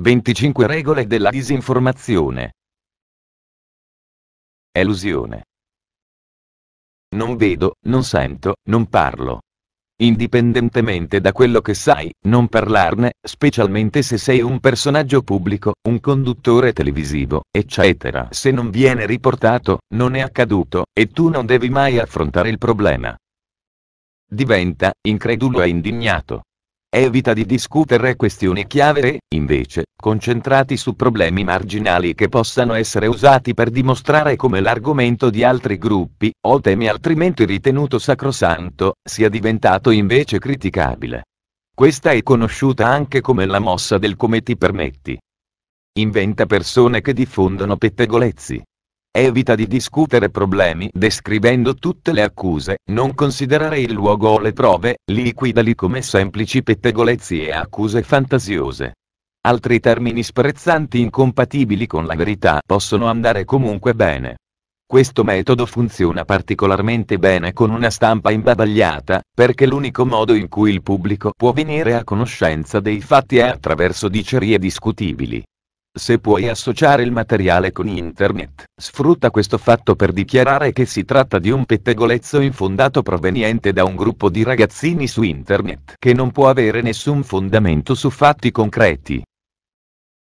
25 regole della disinformazione. Elusione. Non vedo, non sento, non parlo. Indipendentemente da quello che sai, non parlarne, specialmente se sei un personaggio pubblico, un conduttore televisivo, eccetera. Se non viene riportato, non è accaduto, e tu non devi mai affrontare il problema. Diventa incredulo e indignato. Evita di discutere questioni chiave, e, invece, concentrati su problemi marginali che possano essere usati per dimostrare come l'argomento di altri gruppi, o temi altrimenti ritenuto sacrosanto, sia diventato invece criticabile. Questa è conosciuta anche come la mossa del come ti permetti. Inventa persone che diffondono pettegolezzi, Evita di discutere problemi descrivendo tutte le accuse, non considerare il luogo o le prove, liquidali come semplici pettegolezzi e accuse fantasiose. Altri termini sprezzanti incompatibili con la verità possono andare comunque bene. Questo metodo funziona particolarmente bene con una stampa imbavagliata, perché l'unico modo in cui il pubblico può venire a conoscenza dei fatti è attraverso dicerie discutibili. Se puoi associare il materiale con internet, sfrutta questo fatto per dichiarare che si tratta di un pettegolezzo infondato proveniente da un gruppo di ragazzini su internet che non può avere nessun fondamento su fatti concreti.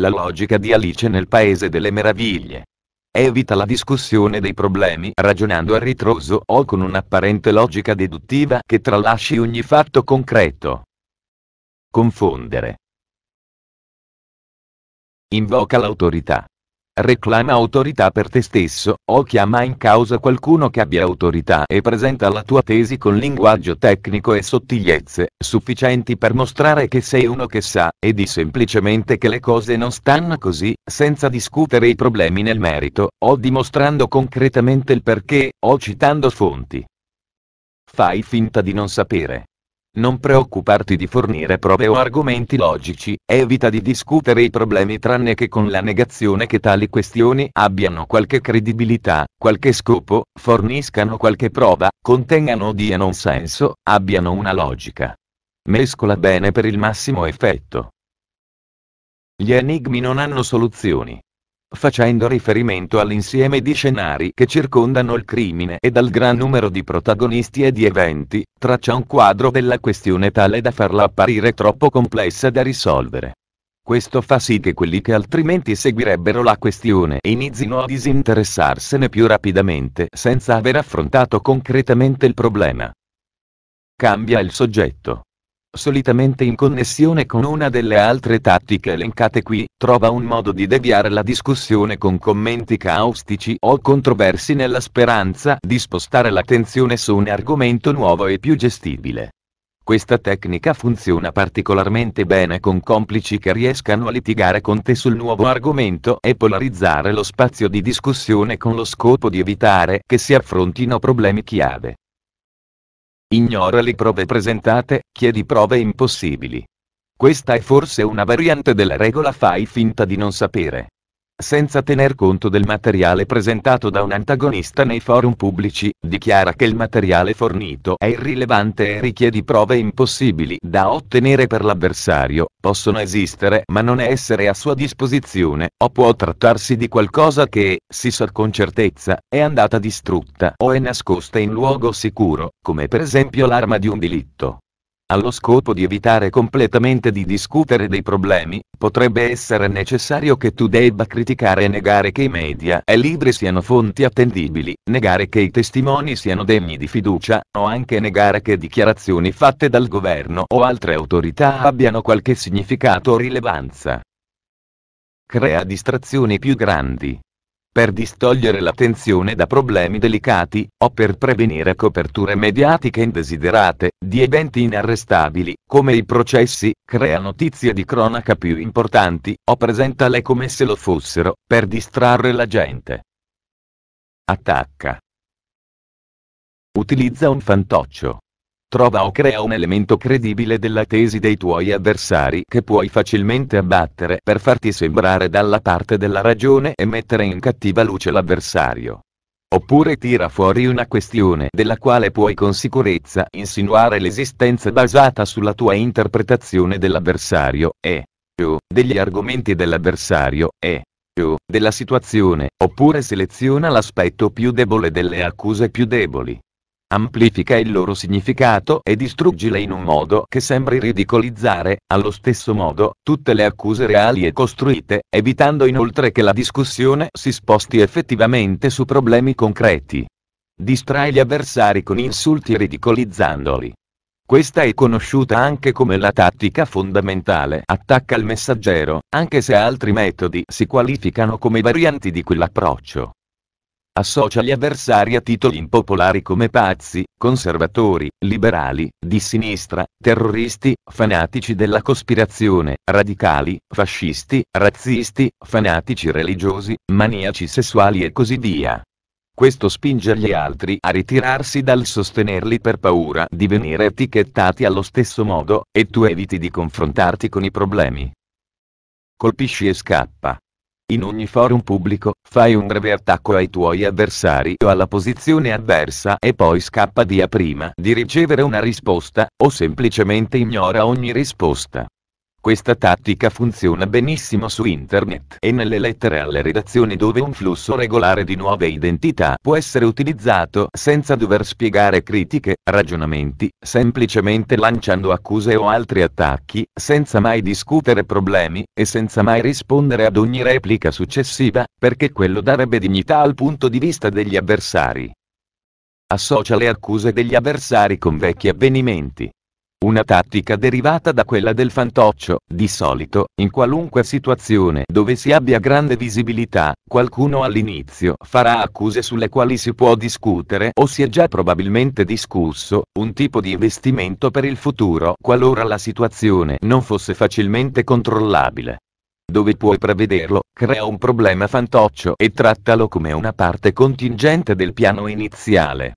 La logica di Alice nel Paese delle Meraviglie. Evita la discussione dei problemi ragionando a ritroso o con un'apparente logica deduttiva che tralasci ogni fatto concreto. Confondere. Invoca l'autorità. Reclama autorità per te stesso, o chiama in causa qualcuno che abbia autorità e presenta la tua tesi con linguaggio tecnico e sottigliezze, sufficienti per mostrare che sei uno che sa, e di semplicemente che le cose non stanno così, senza discutere i problemi nel merito, o dimostrando concretamente il perché, o citando fonti. Fai finta di non sapere. Non preoccuparti di fornire prove o argomenti logici, evita di discutere i problemi tranne che con la negazione che tali questioni abbiano qualche credibilità, qualche scopo, forniscano qualche prova, contengano o diano un senso, abbiano una logica. Mescola bene per il massimo effetto. Gli enigmi non hanno soluzioni, facendo riferimento all'insieme di scenari che circondano il crimine e dal gran numero di protagonisti e di eventi, traccia un quadro della questione tale da farla apparire troppo complessa da risolvere. Questo fa sì che quelli che altrimenti seguirebbero la questione inizino a disinteressarsene più rapidamente senza aver affrontato concretamente il problema. Cambia il soggetto solitamente in connessione con una delle altre tattiche elencate qui, trova un modo di deviare la discussione con commenti caustici o controversi nella speranza di spostare l'attenzione su un argomento nuovo e più gestibile. Questa tecnica funziona particolarmente bene con complici che riescano a litigare con te sul nuovo argomento e polarizzare lo spazio di discussione con lo scopo di evitare che si affrontino problemi chiave. Ignora le prove presentate, chiedi prove impossibili. Questa è forse una variante della regola fai finta di non sapere senza tener conto del materiale presentato da un antagonista nei forum pubblici, dichiara che il materiale fornito è irrilevante e richiede prove impossibili da ottenere per l'avversario, possono esistere ma non essere a sua disposizione, o può trattarsi di qualcosa che, si sa con certezza, è andata distrutta o è nascosta in luogo sicuro, come per esempio l'arma di un delitto. Allo scopo di evitare completamente di discutere dei problemi, potrebbe essere necessario che tu debba criticare e negare che i media e libri siano fonti attendibili, negare che i testimoni siano degni di fiducia, o anche negare che dichiarazioni fatte dal governo o altre autorità abbiano qualche significato o rilevanza. Crea distrazioni più grandi per distogliere l'attenzione da problemi delicati, o per prevenire coperture mediatiche indesiderate, di eventi inarrestabili, come i processi, crea notizie di cronaca più importanti, o presentale come se lo fossero, per distrarre la gente. Attacca. Utilizza un fantoccio trova o crea un elemento credibile della tesi dei tuoi avversari che puoi facilmente abbattere per farti sembrare dalla parte della ragione e mettere in cattiva luce l'avversario. Oppure tira fuori una questione della quale puoi con sicurezza insinuare l'esistenza basata sulla tua interpretazione dell'avversario e o degli argomenti dell'avversario e o della situazione, oppure seleziona l'aspetto più debole delle accuse più deboli amplifica il loro significato e distruggile in un modo che sembri ridicolizzare, allo stesso modo, tutte le accuse reali e costruite, evitando inoltre che la discussione si sposti effettivamente su problemi concreti. Distrae gli avversari con insulti ridicolizzandoli. Questa è conosciuta anche come la tattica fondamentale attacca il messaggero, anche se altri metodi si qualificano come varianti di quell'approccio associa gli avversari a titoli impopolari come pazzi, conservatori, liberali, di sinistra, terroristi, fanatici della cospirazione, radicali, fascisti, razzisti, fanatici religiosi, maniaci sessuali e così via. Questo spinge gli altri a ritirarsi dal sostenerli per paura di venire etichettati allo stesso modo, e tu eviti di confrontarti con i problemi. Colpisci e scappa. In ogni forum pubblico, fai un breve attacco ai tuoi avversari o alla posizione avversa e poi scappa via prima di ricevere una risposta, o semplicemente ignora ogni risposta. Questa tattica funziona benissimo su internet e nelle lettere alle redazioni dove un flusso regolare di nuove identità può essere utilizzato senza dover spiegare critiche, ragionamenti, semplicemente lanciando accuse o altri attacchi, senza mai discutere problemi e senza mai rispondere ad ogni replica successiva, perché quello darebbe dignità al punto di vista degli avversari. Associa le accuse degli avversari con vecchi avvenimenti, una tattica derivata da quella del fantoccio, di solito, in qualunque situazione dove si abbia grande visibilità, qualcuno all'inizio farà accuse sulle quali si può discutere o si è già probabilmente discusso, un tipo di investimento per il futuro qualora la situazione non fosse facilmente controllabile. Dove puoi prevederlo, crea un problema fantoccio e trattalo come una parte contingente del piano iniziale.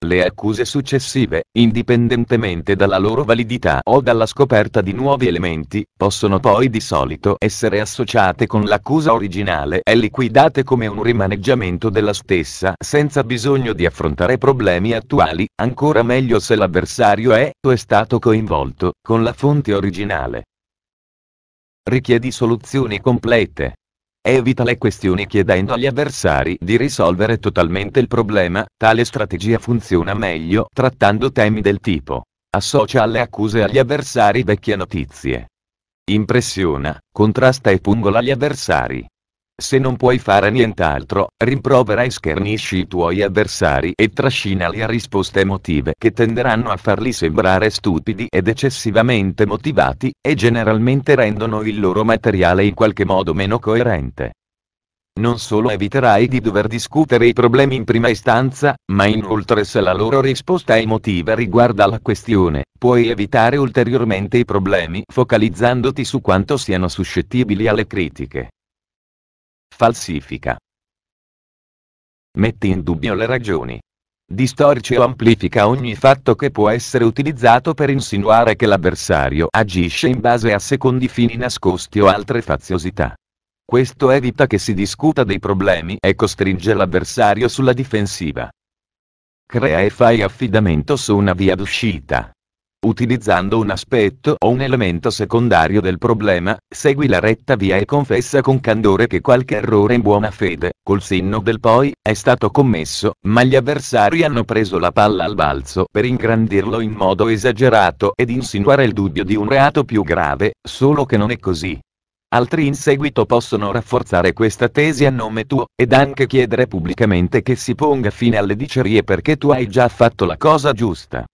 Le accuse successive, indipendentemente dalla loro validità o dalla scoperta di nuovi elementi, possono poi di solito essere associate con l'accusa originale e liquidate come un rimaneggiamento della stessa senza bisogno di affrontare problemi attuali, ancora meglio se l'avversario è o è stato coinvolto con la fonte originale. Richiedi soluzioni complete. Evita le questioni chiedendo agli avversari di risolvere totalmente il problema, tale strategia funziona meglio trattando temi del tipo associa alle accuse agli avversari vecchie notizie. Impressiona, contrasta e pungola gli avversari. Se non puoi fare nient'altro, rimprovera e schernisci i tuoi avversari e trascinali a risposte emotive che tenderanno a farli sembrare stupidi ed eccessivamente motivati, e generalmente rendono il loro materiale in qualche modo meno coerente. Non solo eviterai di dover discutere i problemi in prima istanza, ma inoltre se la loro risposta emotiva riguarda la questione, puoi evitare ulteriormente i problemi focalizzandoti su quanto siano suscettibili alle critiche falsifica. Metti in dubbio le ragioni. Distorce o amplifica ogni fatto che può essere utilizzato per insinuare che l'avversario agisce in base a secondi fini nascosti o altre faziosità. Questo evita che si discuta dei problemi e costringe l'avversario sulla difensiva. Crea e fai affidamento su una via d'uscita. Utilizzando un aspetto o un elemento secondario del problema, segui la retta via e confessa con candore che qualche errore in buona fede, col senno del poi, è stato commesso, ma gli avversari hanno preso la palla al balzo per ingrandirlo in modo esagerato ed insinuare il dubbio di un reato più grave, solo che non è così. Altri in seguito possono rafforzare questa tesi a nome tuo, ed anche chiedere pubblicamente che si ponga fine alle dicerie perché tu hai già fatto la cosa giusta.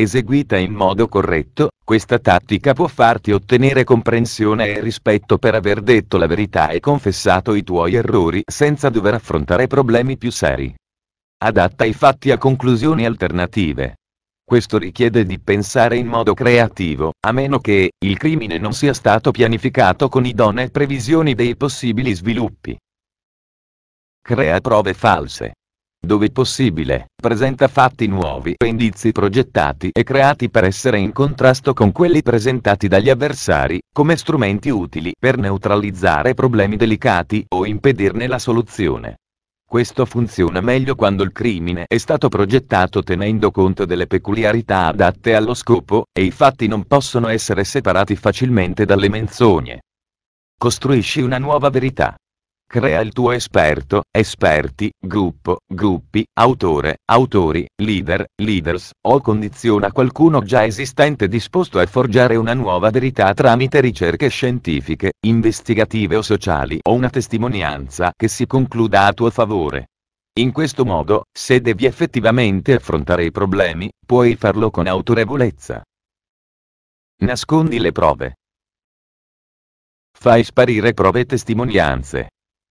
Eseguita in modo corretto, questa tattica può farti ottenere comprensione e rispetto per aver detto la verità e confessato i tuoi errori senza dover affrontare problemi più seri. Adatta i fatti a conclusioni alternative. Questo richiede di pensare in modo creativo, a meno che il crimine non sia stato pianificato con idonee previsioni dei possibili sviluppi. Crea prove false dove possibile, presenta fatti nuovi e indizi progettati e creati per essere in contrasto con quelli presentati dagli avversari, come strumenti utili per neutralizzare problemi delicati o impedirne la soluzione. Questo funziona meglio quando il crimine è stato progettato tenendo conto delle peculiarità adatte allo scopo, e i fatti non possono essere separati facilmente dalle menzogne. Costruisci una nuova verità. Crea il tuo esperto, esperti, gruppo, gruppi, autore, autori, leader, leaders, o condiziona qualcuno già esistente disposto a forgiare una nuova verità tramite ricerche scientifiche, investigative o sociali o una testimonianza che si concluda a tuo favore. In questo modo, se devi effettivamente affrontare i problemi, puoi farlo con autorevolezza. Nascondi le prove. Fai sparire prove e testimonianze.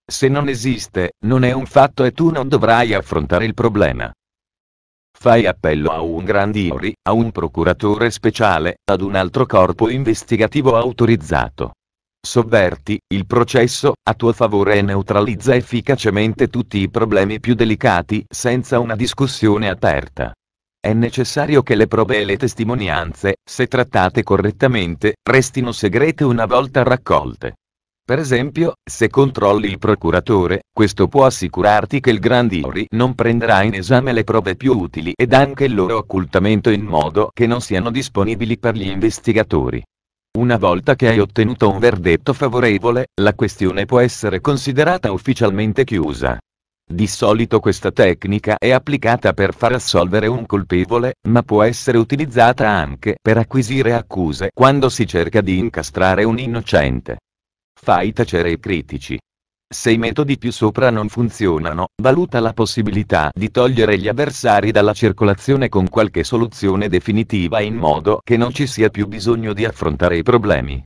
Se non esiste, non è un fatto e tu non dovrai affrontare il problema. Fai appello a un grand a un procuratore speciale, ad un altro corpo investigativo autorizzato. Sovverti il processo a tuo favore e neutralizza efficacemente tutti i problemi più delicati senza una discussione aperta. È necessario che le prove e le testimonianze, se trattate correttamente, restino segrete una volta raccolte. Per esempio, se controlli il procuratore, questo può assicurarti che il grandiori non prenderà in esame le prove più utili ed anche il loro occultamento in modo che non siano disponibili per gli investigatori. Una volta che hai ottenuto un verdetto favorevole, la questione può essere considerata ufficialmente chiusa. Di solito questa tecnica è applicata per far assolvere un colpevole, ma può essere utilizzata anche per acquisire accuse quando si cerca di incastrare un innocente. Fai tacere i critici. Se i metodi più sopra non funzionano, valuta la possibilità di togliere gli avversari dalla circolazione con qualche soluzione definitiva in modo che non ci sia più bisogno di affrontare i problemi.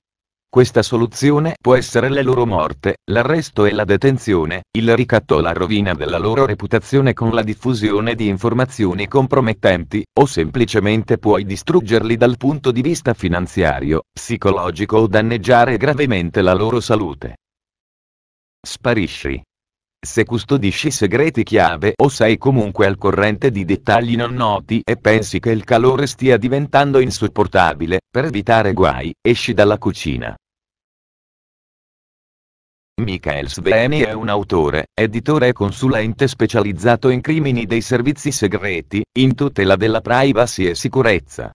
Questa soluzione può essere la loro morte, l'arresto e la detenzione, il ricatto o la rovina della loro reputazione con la diffusione di informazioni compromettenti, o semplicemente puoi distruggerli dal punto di vista finanziario, psicologico o danneggiare gravemente la loro salute. Sparisci. Se custodisci segreti chiave o sei comunque al corrente di dettagli non noti e pensi che il calore stia diventando insopportabile, per evitare guai, esci dalla cucina. Michael Sveni è un autore, editore e consulente specializzato in crimini dei servizi segreti, in tutela della privacy e sicurezza.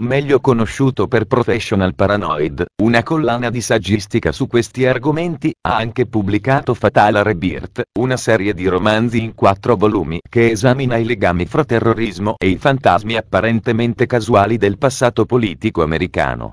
Meglio conosciuto per Professional Paranoid, una collana di saggistica su questi argomenti, ha anche pubblicato Fatal Rebirth, una serie di romanzi in quattro volumi che esamina i legami fra terrorismo e i fantasmi apparentemente casuali del passato politico americano.